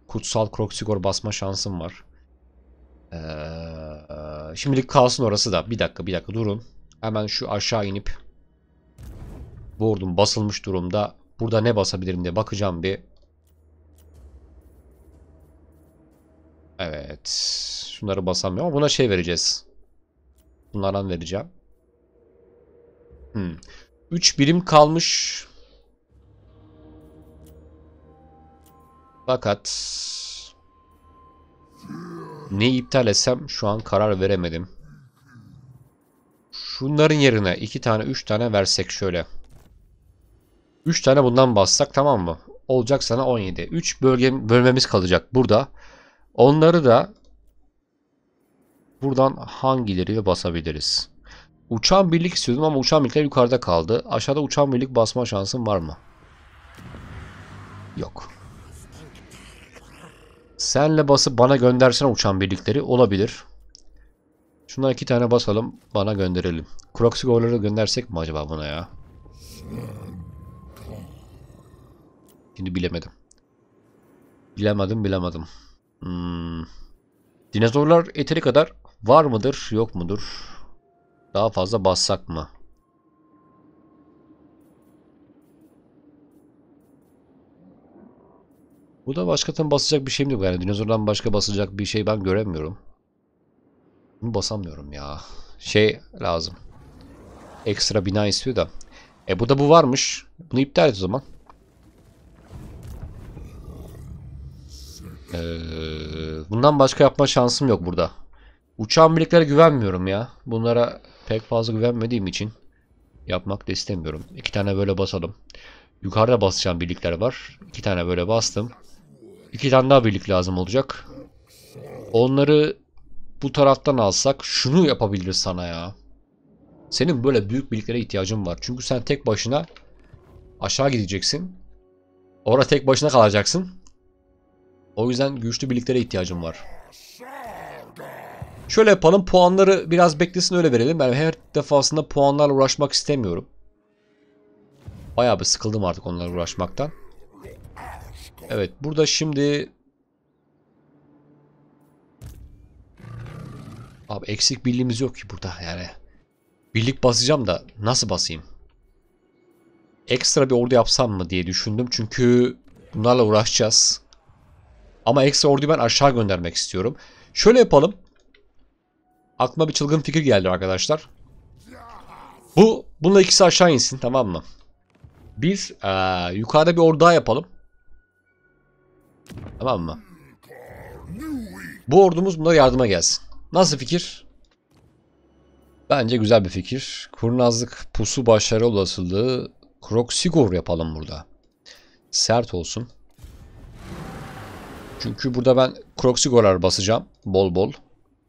Kutsal Kroksigor basma şansım var. Ee, şimdilik kalsın orası da. Bir dakika bir dakika durun. Hemen şu aşağı inip board'um basılmış durumda. Burada ne basabilirim diye bakacağım bir. Evet. Şunları basamıyor ama buna şey vereceğiz. Bunlardan vereceğim. Hmm. 3 birim kalmış. Fakat ne iptal etsem şu an karar veremedim. Şunların yerine 2 tane 3 tane versek şöyle. 3 tane bundan bassak tamam mı? Olacak sana 17. 3 bölge, bölmemiz kalacak Burada. Onları da buradan hangileriyle basabiliriz? Uçan birlik istiyordum ama uçan birlikler yukarıda kaldı. Aşağıda uçan birlik basma şansım var mı? Yok. Senle basıp bana göndersene uçan birlikleri. Olabilir. Şundan iki tane basalım. Bana gönderelim. Kroxigor'ları göndersek mi acaba buna ya? Şimdi bilemedim. Bilemedim bilemedim. Hmm. Dinozorlar yeteri kadar var mıdır yok mudur? Daha fazla bassak mı? Bu da başkadan basacak bir şey mi yok yani dinozordan başka basacak bir şey ben göremiyorum. Bunu basamıyorum ya. Şey lazım. Ekstra bina istiyor da. E bu da bu varmış. Bunu iptal et o zaman. Ee, bundan başka yapma şansım yok burada. Uçan birliklere güvenmiyorum ya. Bunlara pek fazla güvenmediğim için yapmak da istemiyorum. İki tane böyle basalım. Yukarıda basacağım birlikler var. İki tane böyle bastım. İki tane daha birlik lazım olacak. Onları bu taraftan alsak şunu yapabiliriz sana ya. Senin böyle büyük birliklere ihtiyacın var. Çünkü sen tek başına aşağı gideceksin. Orada tek başına kalacaksın. O yüzden güçlü birliklere ihtiyacım var. Şöyle yapalım puanları biraz beklesin öyle verelim. Ben her defasında puanlarla uğraşmak istemiyorum. Bayağı bir sıkıldım artık onlarla uğraşmaktan. Evet burada şimdi... Abi eksik birliğimiz yok ki burada yani. Birlik basacağım da nasıl basayım? Ekstra bir ordu yapsam mı diye düşündüm. Çünkü bunlarla uğraşacağız. Ama ekstra orduyu ben aşağı göndermek istiyorum. Şöyle yapalım. Aklıma bir çılgın fikir geldi arkadaşlar. Bu, bununla ikisi aşağı insin tamam mı? Bir, ee, yukarıda bir ordu daha yapalım. Tamam mı? Bu ordumuz buna yardıma gelsin. Nasıl fikir? Bence güzel bir fikir. Kurnazlık pusu başarı olasılığı Kroksigor yapalım burada. Sert olsun. Çünkü burada ben Croxigolar basacağım. Bol bol.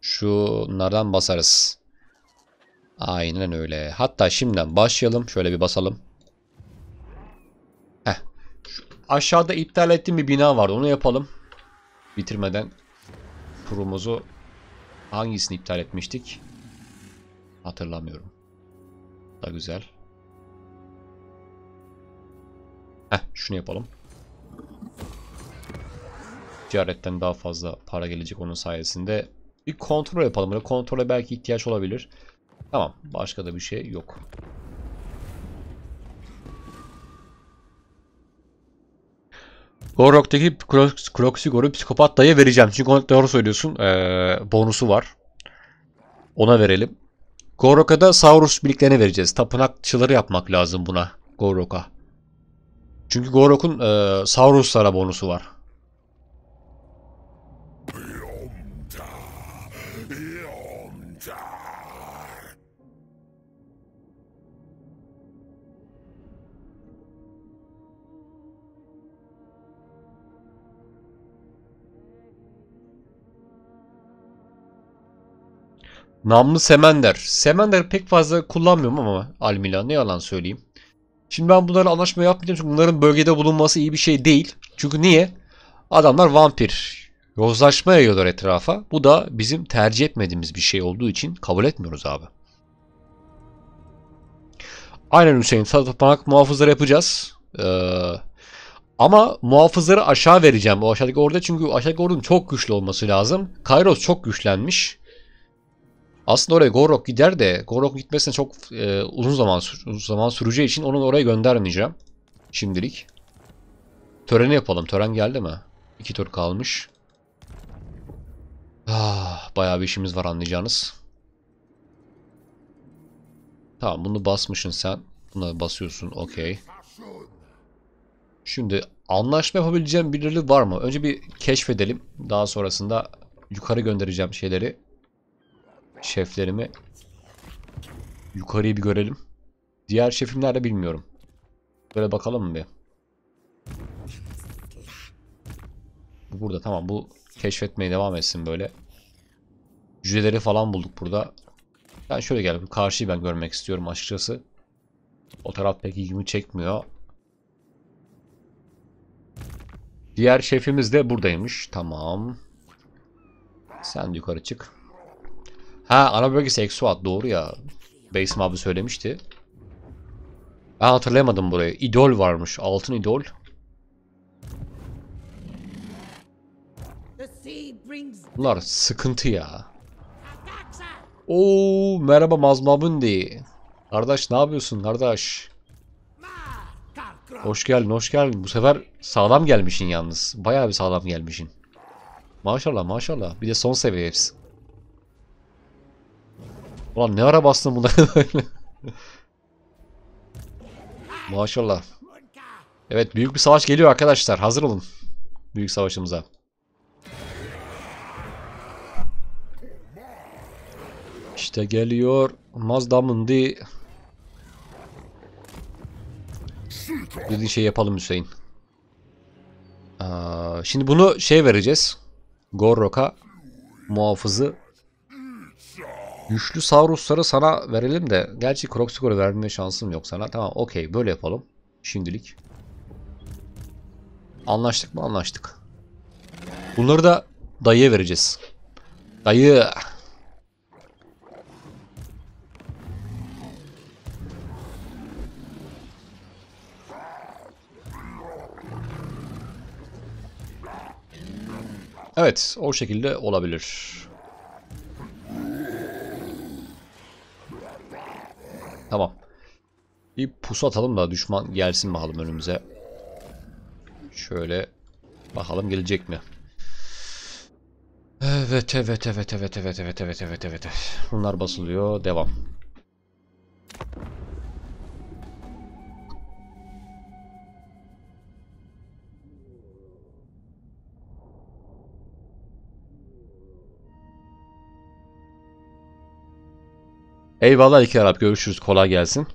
Şunlardan basarız. Aynen öyle. Hatta şimdiden başlayalım. Şöyle bir basalım. Heh. aşağıda iptal ettiğim bir bina var. Onu yapalım. Bitirmeden turumuzu hangisini iptal etmiştik? Hatırlamıyorum. Da güzel. Heh, şunu yapalım ticaretten daha fazla para gelecek onun sayesinde. Bir kontrol yapalım. Böyle kontrole belki ihtiyaç olabilir. Tamam. Başka da bir şey yok. Gorok'taki Kroxigor'u psikopat dayı vereceğim. Çünkü ona doğru söylüyorsun. Ee, bonusu var. Ona verelim. Gorok'a da Saurus birliklerine vereceğiz. Tapınakçıları yapmak lazım buna. Gorok'a. Çünkü Gorok'un e, Saurus'lara bonusu var. hünkâr. Namlı Semender. Semender pek fazla kullanmıyorum ama Almila ne yalan söyleyeyim. Şimdi ben bunları anlaşma yapmayacağım çünkü bunların bölgede bulunması iyi bir şey değil. Çünkü niye? Adamlar vampir. Yozlaşma yayıyorlar etrafa. Bu da bizim tercih etmediğimiz bir şey olduğu için kabul etmiyoruz abi. Aynen Hüseyin. Tapınak muhafızları yapacağız. Ee, ama muhafızları aşağı vereceğim o aşağıdaki orada çünkü aşağıdaki ordunun çok güçlü olması lazım. Kairos çok güçlenmiş. Aslında oraya Gorok gider de Gorok gitmesine çok e, uzun zaman uzun zaman süreceği için onu oraya göndermeyeceğim. Şimdilik. Töreni yapalım. Tören geldi mi? İki tur kalmış. Ah, bayağı bir işimiz var anlayacağınız. Tamam bunu basmışsın sen. Buna basıyorsun okey. Şimdi anlaşma yapabileceğim birileri var mı? Önce bir keşfedelim. Daha sonrasında yukarı göndereceğim şeyleri. Şeflerimi. Yukarıyı bir görelim. Diğer şefim nerede bilmiyorum. Böyle bakalım mı bir? Burada tamam bu keşfetmeye devam etsin böyle. Cüceleri falan bulduk burada. Ben yani şöyle gel. Karşıyı ben görmek istiyorum açıkçası. O taraf pek ilgimi çekmiyor. Diğer şefimiz de buradaymış. Tamam. Sen yukarı çık. Ha ana bölgesi Exuat doğru ya. Basim abi söylemişti. Ben hatırlayamadım burayı. İdol varmış. Altın idol. Bunlar sıkıntı ya. Oo merhaba Mazmabundi. Kardeş ne yapıyorsun kardeş? Hoş geldin hoş geldin. Bu sefer sağlam gelmişin yalnız. Bayağı bir sağlam gelmişin Maşallah maşallah. Bir de son seviye hepsi. Ulan ne ara bastın bunları böyle. maşallah. Evet büyük bir savaş geliyor arkadaşlar. Hazır olun. Büyük savaşımıza. İşte geliyor Mazda Mundi. Dediğin şey yapalım Hüseyin. Aa, şimdi bunu şey vereceğiz. Gorrok'a muhafızı. Güçlü Saurus'ları sana verelim de. Gerçi Kroksikoru verme şansım yok sana. Tamam okey böyle yapalım. Şimdilik. Anlaştık mı? Anlaştık. Bunları da dayıya vereceğiz. Dayı Evet o şekilde olabilir. Tamam. Bir pusu atalım da düşman gelsin bakalım önümüze. Şöyle bakalım gelecek mi? Evet evet evet evet evet evet evet evet evet. Bunlar basılıyor. Devam. Eyvallah iki Arap görüşürüz kolay gelsin.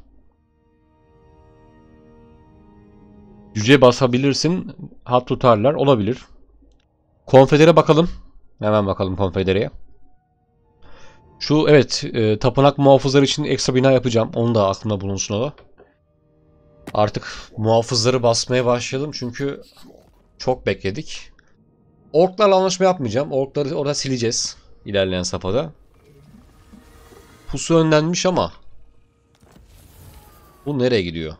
Cüce basabilirsin. Hat tutarlar. Olabilir. Konfedere bakalım. Hemen bakalım konfedereye. Şu evet e, tapınak muhafızları için ekstra bina yapacağım. Onu da aklımda bulunsun o da. Artık muhafızları basmaya başlayalım çünkü çok bekledik. Orklarla anlaşma yapmayacağım. Orkları orada sileceğiz ilerleyen safhada. Pusu önlenmiş ama. Bu nereye gidiyor?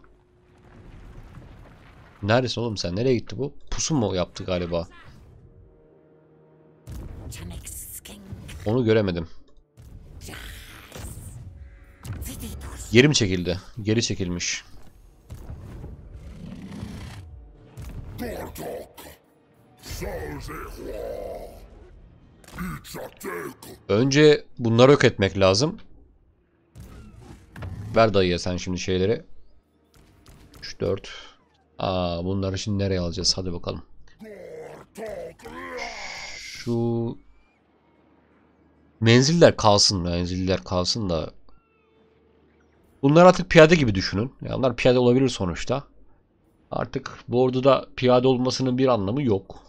Neredesin oğlum sen? Nereye gitti bu? Pusu mu yaptı galiba? Onu göremedim. Geri mi çekildi? Geri çekilmiş. Önce bunları yok etmek lazım. Ver dayıya sen şimdi şeyleri. 3, 4. Aa, bunları şimdi nereye alacağız? Hadi bakalım. Şu menziller kalsın. Menziller kalsın da. Bunlar artık piyade gibi düşünün. Yani onlar piyade olabilir sonuçta. Artık bu orduda piyade olmasının bir anlamı yok.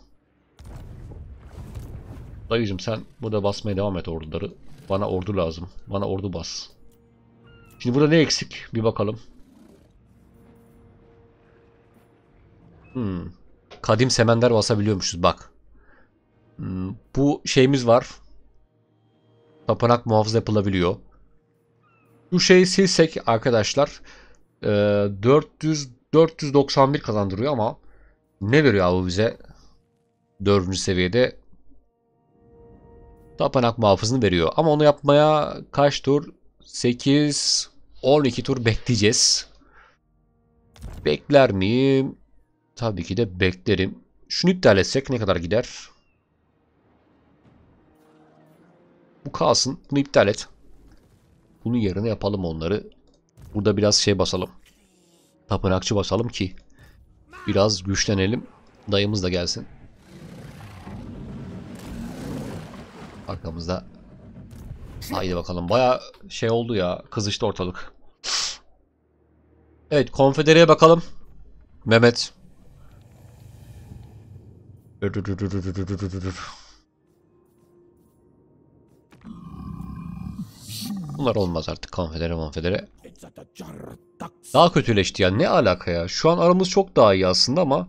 Dayıcım sen burada basmaya devam et orduları. Bana ordu lazım. Bana ordu bas. Şimdi burada ne eksik? Bir bakalım. Hmm. Kadim semender basabiliyormuşuz bak. Hmm. Bu şeyimiz var. Tapınak muhafaza yapılabiliyor. Bu şeyi silsek arkadaşlar e, 400 491 kazandırıyor ama ne veriyor bu bize? 4. seviyede tapınak muhafızını veriyor. Ama onu yapmaya kaç tur? 8, 12 tur bekleyeceğiz. Bekler miyim? Tabii ki de beklerim. Şunu iptal etsek ne kadar gider? Bu kalsın. Bunu iptal et. Bunun yerine yapalım onları. Burada biraz şey basalım. Tapınakçı basalım ki biraz güçlenelim. Dayımız da gelsin. Arkamızda Haydi bakalım. Baya şey oldu ya. Kızıştı ortalık. Evet konfedereye bakalım. Mehmet. Bunlar olmaz artık konfedere konfedere. Daha kötüleşti ya ne alaka ya. Şu an aramız çok daha iyi aslında ama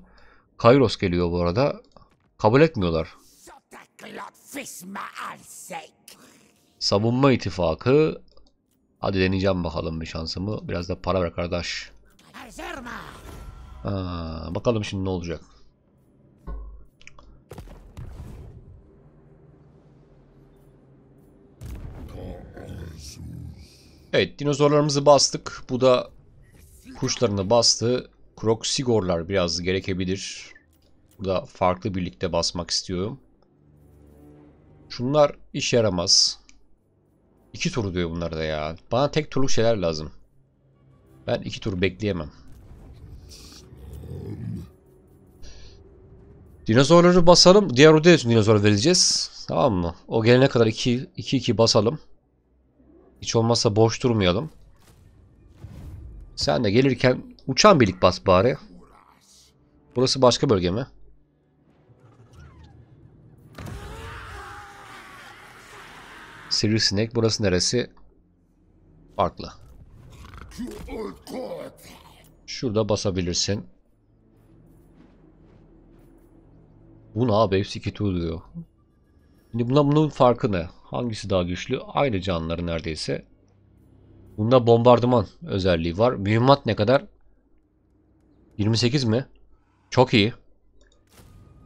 Kairos geliyor bu arada. Kabul etmiyorlar. Savunma ittifakı. Hadi deneyeceğim bakalım bir şansımı. Biraz da para ver kardeş. Aa, bakalım şimdi ne olacak. Evet dinozorlarımızı bastık. Bu da kuşlarını bastı. Kroksigorlar biraz gerekebilir. Bu da farklı birlikte basmak istiyorum. Şunlar işe yaramaz. İki tur diyor bunlarda ya. Bana tek turluk şeyler lazım. Ben iki tur bekleyemem. Dinozorları basalım. Diğer odaya için dinozor vereceğiz. Tamam mı? O gelene kadar 2-2 basalım. Hiç olmazsa boş durmayalım. Sen de gelirken uçan birlik bas bari. Burası başka bölge mi? Sivrisinek burası neresi? Farklı. Şurada basabilirsin. Bu ne abi? Hepsi iki diyor. Şimdi buna bunun farkı ne? Hangisi daha güçlü? Aynı canlıları neredeyse. Bunda bombardıman özelliği var. Mühimmat ne kadar? 28 mi? Çok iyi.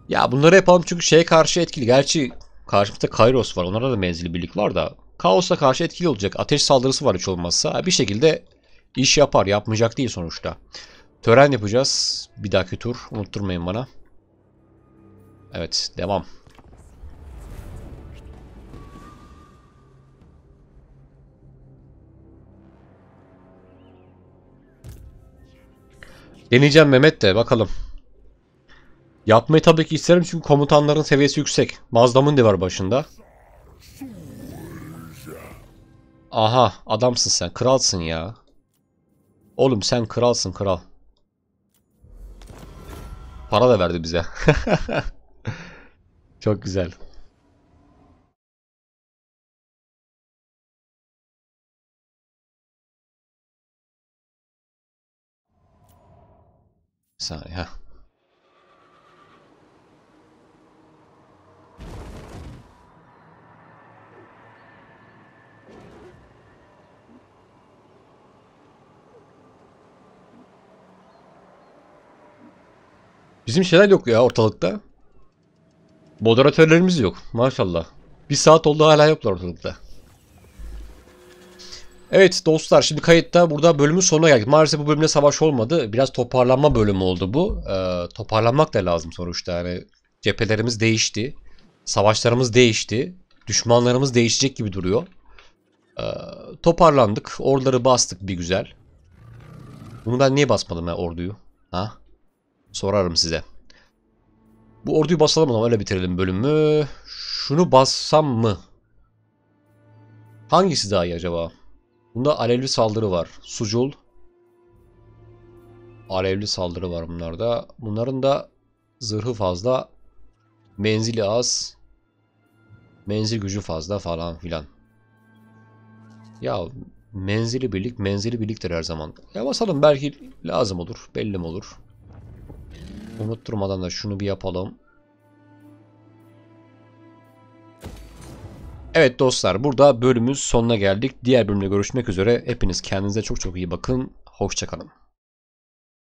Ya bunları yapalım çünkü şeye karşı etkili. Gerçi Karşımızda Kairos var. Onlarda da menzili birlik var da. Kaos'a karşı etkili olacak. Ateş saldırısı var hiç olmazsa. Bir şekilde iş yapar. Yapmayacak değil sonuçta. Tören yapacağız. Bir dahaki tur. Unutturmayın bana. Evet. Devam. Deneyeceğim Mehmet de bakalım. Yapmayı tabii ki isterim çünkü komutanların seviyesi yüksek. Mazdamundi var başında. Aha adamsın sen. Kralsın ya. Oğlum sen kralsın kral. Para da verdi bize. Çok güzel. Bir saniye. Bizim şeyler yok ya ortalıkta. Moderatörlerimiz yok maşallah. Bir saat oldu hala yoklar ortalıkta. Evet dostlar şimdi kayıtta burada bölümün sonuna geldik. Maalesef bu bölümde savaş olmadı. Biraz toparlanma bölümü oldu bu. Ee, toparlanmak da lazım sonuçta. Yani cephelerimiz değişti. Savaşlarımız değişti. Düşmanlarımız değişecek gibi duruyor. Ee, toparlandık. Orduları bastık bir güzel. Bunu ben niye basmadım ya orduyu? Ha? Sorarım size. Bu orduyu basalım o öyle bitirelim bölümü. Şunu bassam mı? Hangisi daha iyi acaba? Bunda alevli saldırı var. Sucul. Alevli saldırı var bunlarda. Bunların da zırhı fazla. Menzili az. Menzil gücü fazla falan filan. Ya menzili birlik menzili birliktir her zaman. Ya basalım belki lazım olur. Belli mi olur? Unutturmadan da şunu bir yapalım. Evet dostlar burada bölümümüz sonuna geldik. Diğer bölümde görüşmek üzere. Hepiniz kendinize çok çok iyi bakın. Hoşçakalın.